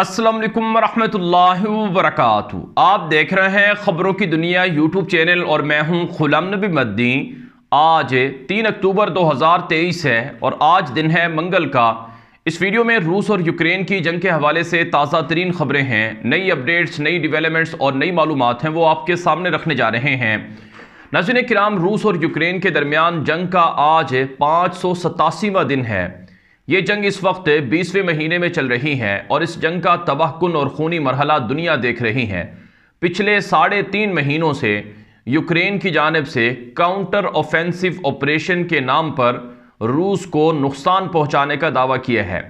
अस्सलाम वालेकुम रहमतुल्लाहि आप देख रहे हैं ख़बरों की दुनिया यूट्यूब चैनल और मैं हूं खुलम नबी मद्दी आज तीन अक्टूबर 2023 है और आज दिन है मंगल का इस वीडियो में रूस और यूक्रेन की जंग के हवाले से ताज़ा तरीन ख़बरें हैं नई अपडेट्स नई डिवेलपमेंट्स और नई मालूम हैं वो आपके सामने रखने जा रहे हैं नजर कराम रूस और यूक्रेन के दरमियान जंग का आज पाँच सौ सतासीवा दिन है ये जंग इस वक्त बीसवें महीने में चल रही है और इस जंग का तबाहकुन और खूनी मरहला दुनिया देख रही है पिछले साढ़े तीन महीनों से यूक्रेन की जानब से काउंटर ऑफेंसिव ऑपरेशन के नाम पर रूस को नुकसान पहुंचाने का दावा किया है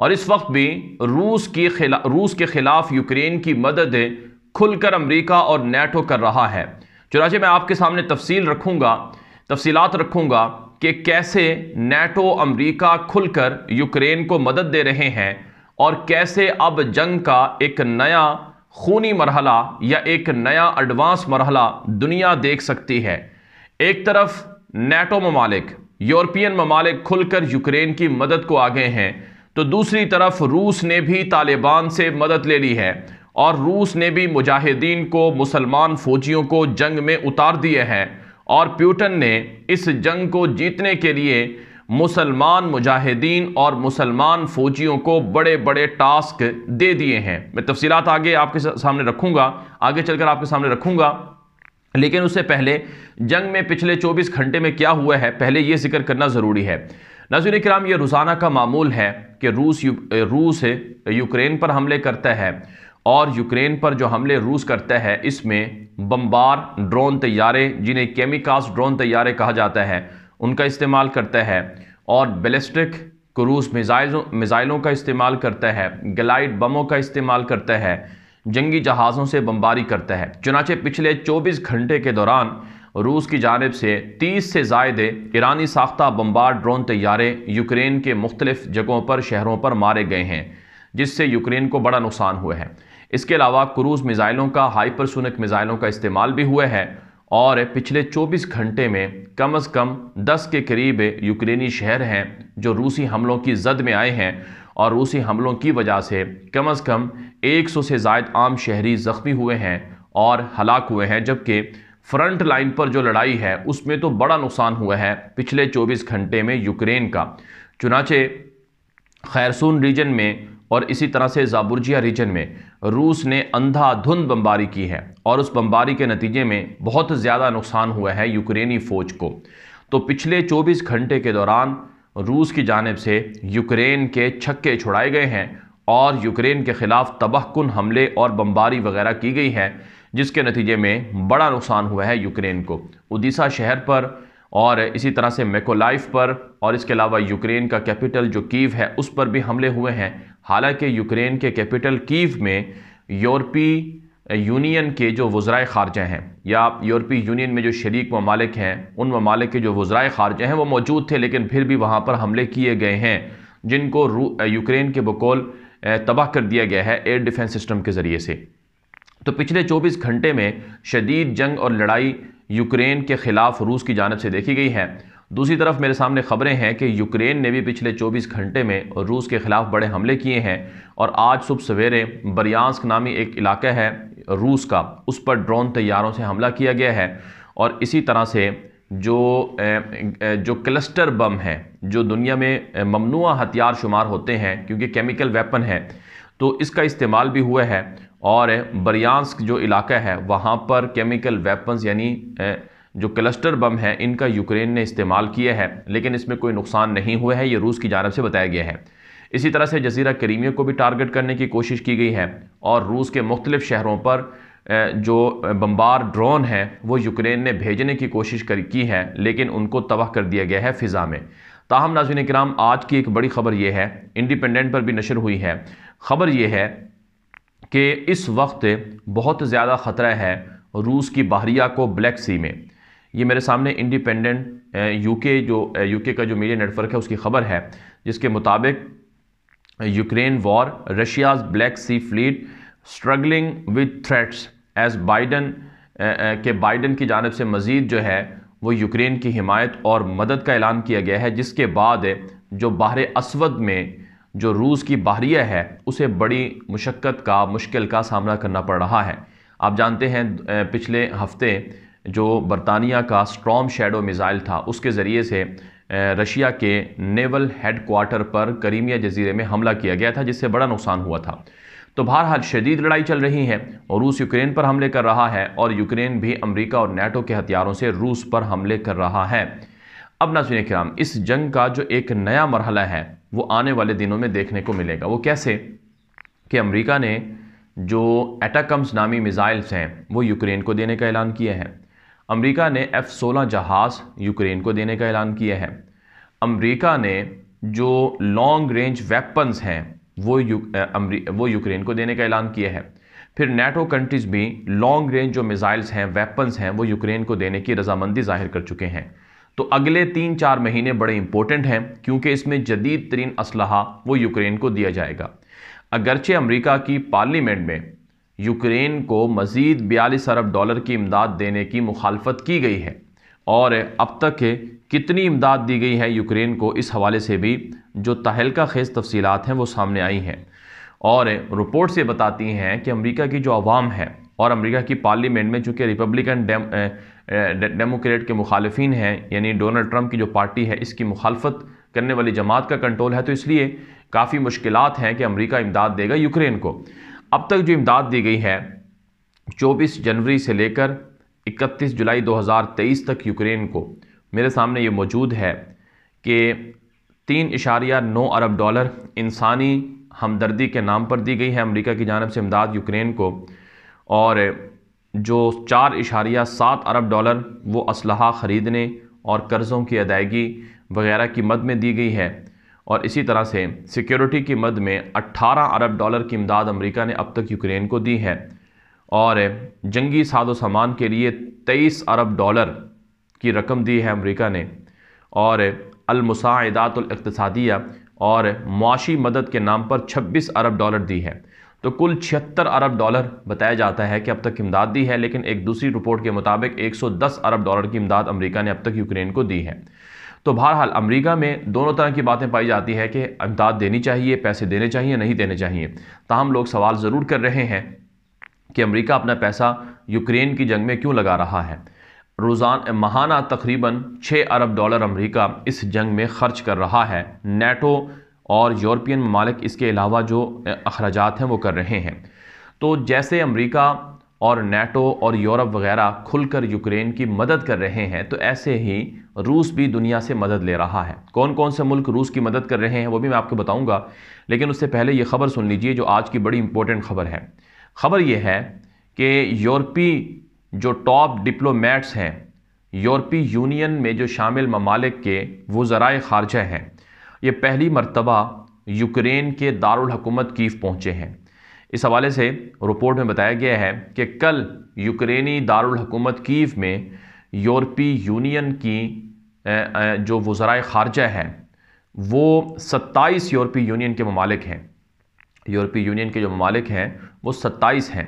और इस वक्त भी रूस की खिला रूस के ख़िलाफ़ यूक्रेन की मदद खुलकर अमेरिका और नेटो कर रहा है चुनाचे मैं आपके सामने तफसील रखूँगा तफसीलात रखूँगा कि कैसे नेटो अमेरिका खुलकर यूक्रेन को मदद दे रहे हैं और कैसे अब जंग का एक नया खूनी मरहला या एक नया एडवांस मरहला दुनिया देख सकती है एक तरफ नेटो ममालिक यूरोपियन ममालिक खुलकर यूक्रेन की मदद को आगे हैं तो दूसरी तरफ रूस ने भी तालिबान से मदद ले ली है और रूस ने भी मुजाहिदीन को मुसलमान फ़ौजियों को जंग में उतार दिए हैं और प्यूटन ने इस जंग को जीतने के लिए मुसलमान मुजाहिदीन और मुसलमान फौजियों को बड़े बड़े टास्क दे दिए हैं मैं तफसीत आगे आपके सामने रखूंगा आगे चलकर आपके सामने रखूंगा लेकिन उससे पहले जंग में पिछले 24 घंटे में क्या हुआ है पहले यह जिक्र करना ज़रूरी है नजर कराम यह रोज़ाना का मामूल है कि रूस यू, रूस यूक्रेन पर हमले करता है और यूक्रेन पर जो हमले रूस करता है इसमें बम्बार ड्रोन तैयारे जिन्हें केमिकास ड्रोन तैयारे कहा जाता है उनका इस्तेमाल करता है और बेलिस्टिक क्रूज मिज़ाइलों मिज़ाइलों का इस्तेमाल करता है ग्लाइड बमों का इस्तेमाल करता है जंगी जहाज़ों से बमबारी करता है चुनाचे पिछले 24 घंटे के दौरान रूस की जानब से 30 से जायद ईरानी साख्ता बम्बार ड्रोन तैयारे यूक्रेन के मुख्तलिफ जगहों पर शहरों पर मारे गए हैं जिससे यूक्रेन को बड़ा नुकसान हुआ है इसके अलावा क्रूज़ मिज़ाइलों का हाइपरसोनिक मिज़ाइलों का इस्तेमाल भी हुआ है और पिछले 24 घंटे में कम अज़ कम 10 के करीब यूक्रेनी शहर हैं जो रूसी हमलों की जद में आए हैं और रूसी हमलों की वजह से कम अज़ कम 100 से जायद आम शहरी ज़ख्मी हुए हैं और हलाक हुए हैं जबकि फ्रंट लाइन पर जो लड़ाई है उसमें तो बड़ा नुकसान हुआ है पिछले चौबीस घंटे में यूक्रेन का चुनाचे खैरसून रीजन में और इसी तरह से जाबुर्जिया रीजन में रूस ने अंधाधुंध बमबारी की है और उस बमबारी के नतीजे में बहुत ज़्यादा नुकसान हुआ है यूक्रेनी फ़ौज को तो पिछले 24 घंटे के दौरान रूस की जानब से यूक्रेन के छक्के छुड़ाए गए हैं और यूक्रेन के ख़िलाफ़ तबाहकुन हमले और बमबारी वगैरह की गई है जिसके नतीजे में बड़ा नुकसान हुआ है यूक्रेन को उदीसा शहर पर और इसी तरह से मेकोलाइफ पर और इसके अलावा यूक्रेन का कैपिटल जो कीव है उस पर भी हमले हुए हैं हालांकि यूक्रेन के कैपिटल कीव में यूरोपी यूनियन के जो वज्रा खारजा हैं या यूरोपीय यूनियन में जो शरीक ममालिक हैं उन ममालिक के जो वज्रा खारजा हैं वो मौजूद थे लेकिन फिर भी वहाँ पर हमले किए गए हैं जिनको यूक्रेन के बकौल तबाह कर दिया गया है एयर डिफेंस सिस्टम के ज़रिए से तो पिछले 24 घंटे में शदीद जंग और लड़ाई यूक्रेन के ख़िलाफ़ रूस की जानब से देखी गई है दूसरी तरफ मेरे सामने खबरें हैं कि यूक्रेन ने भी पिछले 24 घंटे में रूस के ख़िलाफ़ बड़े हमले किए हैं और आज सुबह सवेरे बरियांस्क नामी एक इलाका है रूस का उस पर ड्रोन तैयारों से हमला किया गया है और इसी तरह से जो जो क्लस्टर बम हैं जो दुनिया में ममनुआ हथियार शुमार होते हैं क्योंकि केमिकल वेपन है तो इसका इस्तेमाल भी हुआ है और बरियांस्क जो इलाका है वहाँ पर केमिकल वेपन्स यानी जो क्लस्टर बम है इनका यूक्रेन ने इस्तेमाल किया है लेकिन इसमें कोई नुकसान नहीं हुआ है ये रूस की जानब से बताया गया है इसी तरह से जजीरा करीमिया को भी टारगेट करने की कोशिश की गई है और रूस के मुख्तलिफ शहरों पर जो बम्बार ड्रोन है वो यूक्रेन ने भेजने की कोशिश कर की है लेकिन उनको तबाह कर दिया गया है फ़िज़ा में ताहम नाजिन कराम आज की एक बड़ी खबर यह है इंडिपेंडेंट पर भी नशर हुई है खबर यह है कि इस वक्त बहुत ज़्यादा ख़तरा है रूस की बहरिया को ब्लैक सी में ये मेरे सामने इंडिपेंडेंट यूके जो यूके का जो मीडिया नेटवर्क है उसकी खबर है जिसके मुताबिक Ukraine war Russia's black sea fleet struggling with threats as Biden के बाइडन की जानब से मज़ीद जो है वो यूक्रेन की हिमायत और मदद का ऐलान किया गया है जिसके बाद जो बाहर असवद में जो रूस की बाहरिया है उसे बड़ी मुशक्क़त का मुश्किल का सामना करना पड़ रहा है आप जानते हैं पिछले हफ्ते जो बरतानिया का स्ट्रॉम शेडो मिज़ाइल था उसके ज़रिए से रशिया के नेवल हेड क्वार्टर पर करीमिया जजीरे में हमला किया गया था जिससे बड़ा नुकसान हुआ था तो बहरहाल शदीद लड़ाई चल रही है और रूस यूक्रेन पर हमले कर रहा है और यूक्रेन भी अमरीका और नेटो के हथियारों से रूस पर हमले कर रहा है अब ना कराम इस जंग का जो एक नया मरहला है वो आने वाले दिनों में देखने को मिलेगा वो कैसे कि अमेरिका ने जो एटाकम्स नामी मिज़ाइल्स हैं वो यूक्रेन को देने का ऐलान किया है अमेरिका ने एफ़ सोलह जहाज़ यूक्रेन को देने का ऐलान किया है अमेरिका ने जो लॉन्ग रेंज वेपन्स हैं वो यू वो यूक्रेन को देने का ऐलान किया है फिर नेटो कंट्रीज़ भी लॉन्ग रेंज जो मिज़ाइल्स हैं वेपन्स हैं वो यूक्रेन को देने की रजामंदी जाहिर कर चुके हैं तो अगले तीन चार महीने बड़े इंपॉर्टेंट हैं क्योंकि इसमें जदीद तरीन असलहा वो यूक्रेन को दिया जाएगा अगरचे अमेरिका की पार्लियामेंट में यूक्रेन को मज़ीद बयालीस अरब डॉलर की इमदाद देने की मुखालफत की गई है और अब तक कितनी इमदाद दी गई है यूक्रेन को इस हवाले से भी जो तहलका खेज तफसीलात हैं वो सामने आई हैं और रिपोर्ट्स ये बताती हैं कि अमेरिका की जो आवाम है और अमेरिका की पार्लियामेंट में चूँकि रिपब्लिकन डेमोक्रेट के मुखालफी हैं यानी डोनाल्ड ट्रंप की जो पार्टी है इसकी मुखालफत करने वाली जमात का कंट्रोल है तो इसलिए काफ़ी मुश्किल हैं कि अमरीका इमदाद देगा यूक्रेन को अब तक जो इमदाद दी गई है 24 जनवरी से लेकर 31 जुलाई 2023 तक यूक्रेन को मेरे सामने ये मौजूद है कि तीन इशारिया नौ अरब डॉलर इंसानी हमदर्दी के नाम पर दी गई है अमेरिका की जानब से इमदाद यूक्रेन को और जो चार इशारिया सात अरब डॉलर वो इसलह ख़रीदने और कर्ज़ों की अदायगी वगैरह की मद में दी गई है और इसी तरह से सिक्योरिटी की मद में 18 अरब डॉलर की इमदाद अमेरिका ने अब तक यूक्रेन को दी है और जंगी साजो सामान के लिए 23 अरब डॉलर की रकम दी है अमेरिका ने और अलमसादातलकतसादिया और मुआशी मदद के नाम पर 26 अरब डॉलर दी है तो कुल छिहत्तर अरब डॉलर बताया जाता है कि अब तक इमदाद दी है लेकिन एक दूसरी रिपोर्ट के मुताबिक 110 अरब डॉलर की इमदाद अमेरिका ने अब तक यूक्रेन को दी है तो बहरहाल अमेरिका में दोनों तरह की बातें पाई जाती है कि इमदाद देनी चाहिए पैसे देने चाहिए नहीं देने चाहिए तहम लोग सवाल ज़रूर कर रहे हैं कि अमरीका अपना पैसा यूक्रेन की जंग में क्यों लगा रहा है रोज़ान महाना तकरीबन छः अरब डॉलर अमरीका इस जंग में खर्च कर रहा है नेटो और यूरोपियन ममालिक इसके अलावा जो अखराज हैं वो कर रहे हैं तो जैसे अमेरिका और नेटो और यूरोप वगैरह खुलकर यूक्रेन की मदद कर रहे हैं तो ऐसे ही रूस भी दुनिया से मदद ले रहा है कौन कौन से मुल्क रूस की मदद कर रहे हैं वो भी मैं आपको बताऊंगा लेकिन उससे पहले ये खबर सुन लीजिए जो आज की बड़ी इंपॉर्टेंट खबर है खबर ये है कि यूरोपी जो टॉप डिप्लोमेट्स हैं यूरोपी यूनियन में जो शामिल ममालिक के वो जरा ख़ारजा हैं ये पहली मरतबा यूक्रेन के दारकूमत कीफ पहुँचे हैं इस हवाले से रिपोर्ट में बताया गया है कि कल यूक्रेनी दारुल हुकूमत कीव में यूरोपी यूनियन की जो वज़रा ख़ारजा है वो सत्ताईस यूरोपी यूनियन के ममालिक हैं यूरोपी यूनियन के जो ममालिक हैं वो सत्ताईस हैं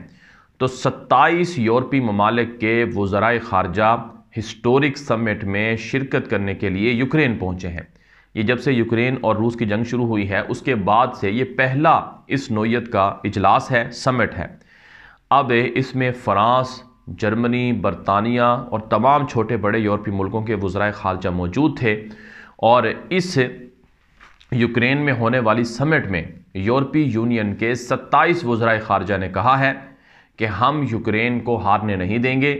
तो सत्ताईस यूरोपी ममालिक के वज़रा ख़ारजा हिस्टोरिक समिट में शिरकत करने के लिए यूक्रेन पहुँचे हैं ये जब से यूक्रेन और रूस की जंग शुरू हुई है उसके बाद से ये पहला इस नोयत का इजलास है समिट है अब इसमें फ़्रांस जर्मनी बरतानिया और तमाम छोटे बड़े यूरोपीय मुल्कों के वज्राय खालजा मौजूद थे और इस यूक्रेन में होने वाली समिट में यूरोपीय यूनियन के 27 वज्राय खारजा ने कहा है कि हम यूक्रेन को हारने नहीं देंगे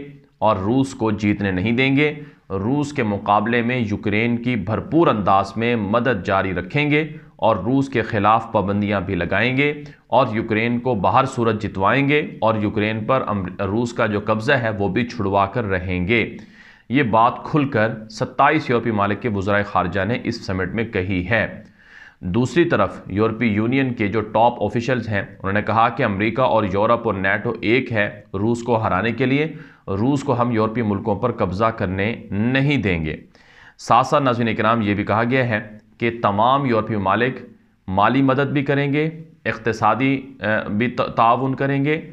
और रूस को जीतने नहीं देंगे रूस के मुकाबले में यूक्रेन की भरपूर अंदाज में मदद जारी रखेंगे और रूस के ख़िलाफ़ पाबंदियां भी लगाएंगे और यूक्रेन को बाहर सूरत जितवाएंगे और यूक्रेन पर रूस का जो कब्ज़ा है वो भी छुड़वा कर रहेंगे ये बात खुलकर 27 यूरोपीय मालिक के वज्रा खारजा ने इस समिट में कही है दूसरी तरफ यूरोपीय यूनियन के जो टॉप ऑफिशियल्स हैं उन्होंने कहा कि अमेरिका और यूरोप और नेटो एक है रूस को हराने के लिए रूस को हम यूरोपीय मुल्कों पर कब्जा करने नहीं देंगे साथ साथ नाजिन कराम ये भी कहा गया है कि तमाम यूरोपीय ममालिक माली मदद भी करेंगे इकतसादी भी ताउन करेंगे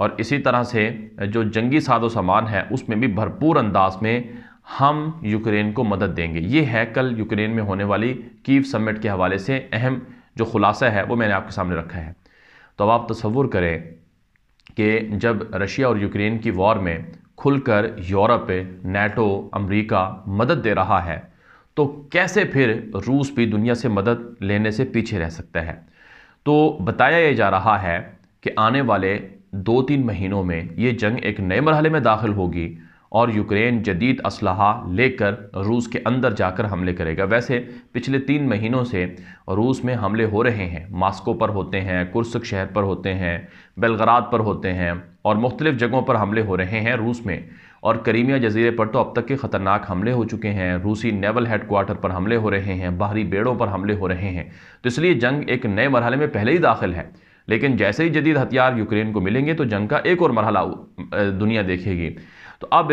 और इसी तरह से जो जंगी साजो सामान है उसमें भी भरपूर अंदाज में हम यूक्रेन को मदद देंगे ये है कल यूक्रेन में होने वाली कीव समिट के हवाले से अहम जो खुलासा है वो मैंने आपके सामने रखा है तो अब आप तस्वुर करें कि जब रशिया और यूक्रेन की वॉर में खुलकर यूरोप नेटो अमेरिका मदद दे रहा है तो कैसे फिर रूस भी दुनिया से मदद लेने से पीछे रह सकता है तो बताया यह जा रहा है कि आने वाले दो तीन महीनों में ये जंग एक नए मरहले में दाखिल होगी और यूक्रेन जदीद असल लेकर रूस के अंदर जाकर हमले करेगा वैसे पिछले तीन महीनों से रूस में हमले हो रहे हैं मास्को पर होते हैं कुर्सक शहर पर होते हैं बेलगराद पर होते हैं और मुख्तलिफ़ जगहों पर हमले हो रहे हैं रूस में और करीमिया जजीरे पर तो अब तक के ख़तरनाक हमले हो चुके हैं रूसी नेवल हेड कोार्टर पर हमले हो रहे हैं बाहरी बेड़ों पर हमले हो रहे हैं तो इसलिए जंग एक नए मरहले में पहले ही दाखिल है लेकिन जैसे ही जदीद हथियार यूक्रेन को मिलेंगे तो जंग का एक और मरहला दुनिया देखेगी तो अब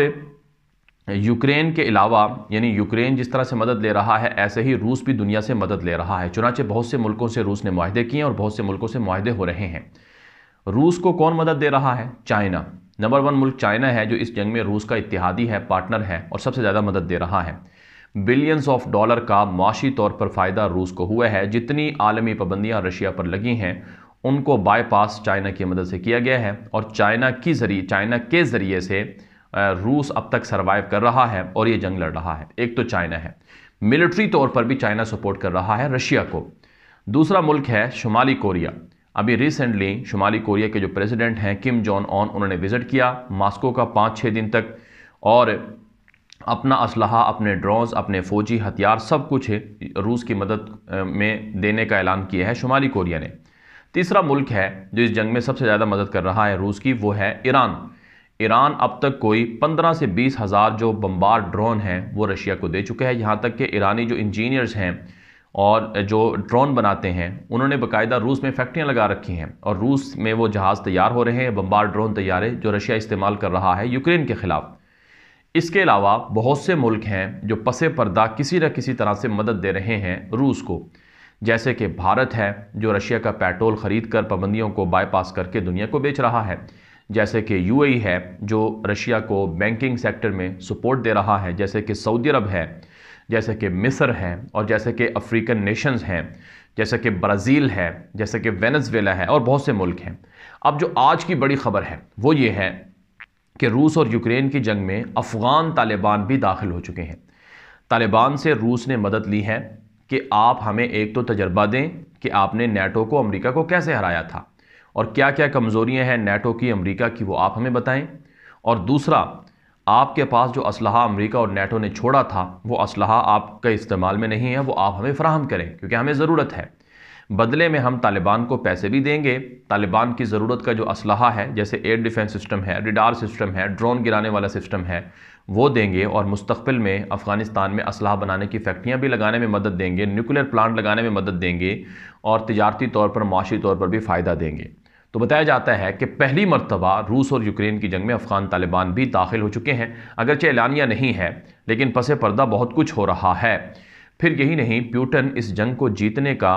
यूक्रेन के अलावा यानी यूक्रेन जिस तरह से मदद ले रहा है ऐसे ही रूस भी दुनिया से मदद ले रहा है चुनाचे बहुत से मुल्कों से रूस ने माहदे किए और बहुत से मुल्कों से माहदे हो रहे हैं रूस को कौन मदद दे रहा है चाइना नंबर वन मुल्क चाइना है जो इस जंग में रूस का इतिहादी है पार्टनर है और सबसे ज़्यादा मदद दे रहा है बिलियंस ऑफ डॉलर का माशी तौर पर फ़ायदा रूस को हुआ है जितनी आलमी पाबंदियाँ रशिया पर लगी हैं उनको बाईपास चाइना की मदद से किया गया है और चाइना की जरिए चाइना के ज़रिए से रूस अब तक सर्वाइव कर रहा है और ये जंग लड़ रहा है एक तो चाइना है मिलिट्री तौर पर भी चाइना सपोर्ट कर रहा है रशिया को दूसरा मुल्क है शुमाली कोरिया अभी रिसेंटली शुमाली कोरिया के जो प्रेसिडेंट हैं किम जॉन ऑन उन्होंने विज़िट किया मास्को का पाँच छः दिन तक और अपना असलाहा अपने ड्रोन्स अपने फ़ौजी हथियार सब कुछ रूस की मदद में देने का ऐलान किया है शुमाली कोरिया ने तीसरा मुल्क है जो इस जंग में सबसे ज़्यादा मदद कर रहा है रूस की वो है ईरान ईरान अब तक कोई 15 से बीस हज़ार जो बम्बार ड्रोन हैं वो रशिया को दे चुके हैं यहाँ तक कि ईरानी जो इंजीनियर्स हैं और जो ड्रोन बनाते हैं उन्होंने बाकायदा रूस में फैक्ट्रियाँ लगा रखी हैं और रूस में वो जहाज़ तैयार हो रहे हैं बम्बार ड्रोन तैयार है जो रशिया इस्तेमाल कर रहा है यूक्रेन के ख़िलाफ़ इसके अलावा बहुत से मुल्क हैं जो पसे पर्दा किसी न किसी तरह से मदद दे रहे हैं रूस को जैसे कि भारत है जो रशिया का पेट्रोल ख़रीद कर पाबंदियों को बाईपास करके दुनिया को बेच रहा है जैसे कि यूएई e है जो रशिया को बैंकिंग सेक्टर में सपोर्ट दे रहा है जैसे कि सऊदी अरब है जैसे कि मिस्र है और जैसे कि अफ्रीकन नेशंस हैं जैसे कि ब्राज़ील है जैसे कि वेनेजुएला है और बहुत से मुल्क हैं अब जो आज की बड़ी खबर है वो ये है कि रूस और यूक्रेन की जंग में अफ़गान तालिबान भी दाखिल हो चुके हैं तालिबान से रूस ने मदद ली है कि आप हमें एक तो तजर्बा दें कि आपने नेटो को अमरीका को कैसे हराया था और क्या क्या कमज़ोरियाँ हैं नेटो की अमरीका की वो आप हमें बताएँ और दूसरा आपके पास जो असलाहा अमेरिका और नेटो ने छोड़ा था वो असलाहा आपके इस्तेमाल में नहीं है वो आप हमें फ़राहम करें क्योंकि हमें ज़रूरत है बदले में हम तालिबान को पैसे भी देंगे तालिबान की ज़रूरत का जो असलाहा है जैसे एयर डिफेंस सिस्टम है रिडार सिस्टम है ड्रोन गिराने वाला सिस्टम है वो देंगे और मुस्तबिल में अफ़गानिस्तान में असलाह बनाने की फैक्ट्रियाँ भी लगाने में मदद देंगे न्यूक्लियर प्लांट लगाने में मदद देंगे और तजारती तौर पर माशी तौर पर भी फ़ायदा देंगे तो बताया जाता है कि पहली मरतबा रूस और यूक्रेन की जंग में अफ़गान तालिबान भी दाखिल हो चुके हैं अगरचे ऐलानिया नहीं है लेकिन पसे पर्दा बहुत कुछ हो रहा है फिर यही नहीं प्यूटन इस जंग को जीतने का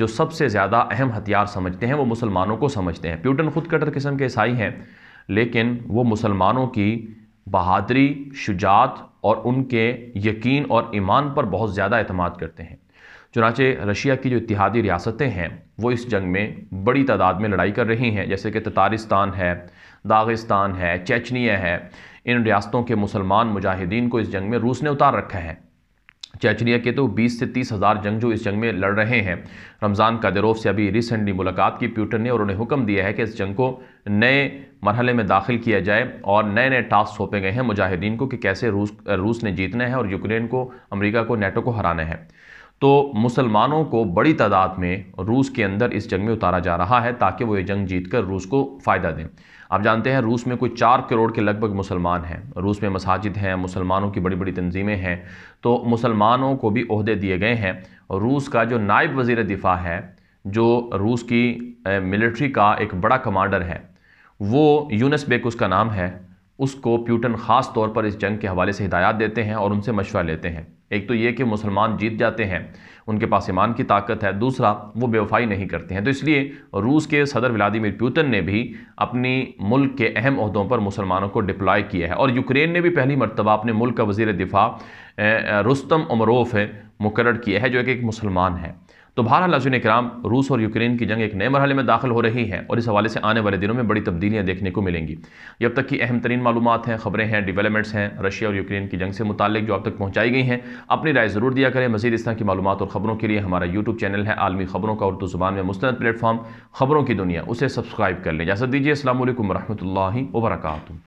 जो सबसे ज़्यादा अहम हथियार समझते हैं वो मुसलमानों को समझते हैं प्यूटन खुद कटर किस्म के ईसाई हैं लेकिन वो मुसलमानों की बहादरी शुजात और उनके यकीन और ईमान पर बहुत ज़्यादा अतमाद करते हैं चुनाचे रशिया की जो इतिहादी रियासतें हैं वो इस जंग में बड़ी तादाद में लड़ाई कर रही हैं जैसे कि ततारिस्तान है दागिस्तान है चेचनिया है इन रियासतों के मुसलमान मुजाहिदीन को इस जंग में रूस ने उतार रखा है चैचनिया के तो 20 से तीस हज़ार जंगजू इस जंग में लड़ रहे हैं रमज़ान कादिरोव से अभी रिसेंटली मुलाकात की प्यूटन ने और उन्हें हुक्म दिया है कि इस जंग को नए मरहले में दाखिल किया जाए और नए नए टास्क सौंपे गए हैं मुजाहिदीन को कि कैसे रूस रूस ने जीतना है और यूक्रेन को अमरीका को नेटो को हराना है तो मुसलमानों को बड़ी तादाद में रूस के अंदर इस जंग में उतारा जा रहा है ताकि वो ये जंग जीत कर रूस को फ़ायदा दें आप जानते हैं रूस में कोई चार करोड़ के लगभग मुसलमान हैं रूस में मसाजिद हैं मुसलमानों की बड़ी बड़ी तंजीमें हैं तो मुसलमानों को भी अहदे दिए गए हैं और रूस का जो नायब वज़ी दिफ़ा है जो रूस की मिलिट्री का एक बड़ा कमांडर है वो यूनस बेक उसका नाम है उसको प्यूटन ख़ास तौर पर इस जंग के हवाले से हिदायत देते हैं और उनसे मशवरा लेते हैं एक तो ये कि मुसलमान जीत जाते हैं उनके पास ईमान की ताकत है दूसरा वो बेवफाई नहीं करते हैं तो इसलिए रूस के सदर व्लादिमिर प्यूतन ने भी अपनी मुल्क के अहम अहदों पर मुसलमानों को डिप्लॉय किया है और यूक्रेन ने भी पहली मरतबा अपने मुल्क का वजीर दिफा रुस्तम उमरोफ मुकर किया है जो कि एक मुसलमान है तो बहरहाल लाजुन कराम रूस और यूक्रेन की जंग एक नए मरहले में दाखिल हो रही है और इस हवाले से आने वाले दिनों में बड़ी तब्दीलियाँ देखने को मिलेंगी जब तक की अहम तरीन मालूम हैं खबरें हैं डिवेलपमेंट्स हैं रशिया और यूक्रेन की जंग से मुतलिक जो अब तक पहुँचाई गई हैं अपनी राय ज़रूर दिया करें मजीद इस तरह की मालूम और ख़बरों के लिए हमारा यूट्यूब चैनल है आलमी ख़बरों का उर्दू जबान में मुस्ंद प्लेटफॉर्म खबरों की दुनिया उसे सब्सक्राइब कर लें इजाज़त दीजिए असल वरहमल वर्का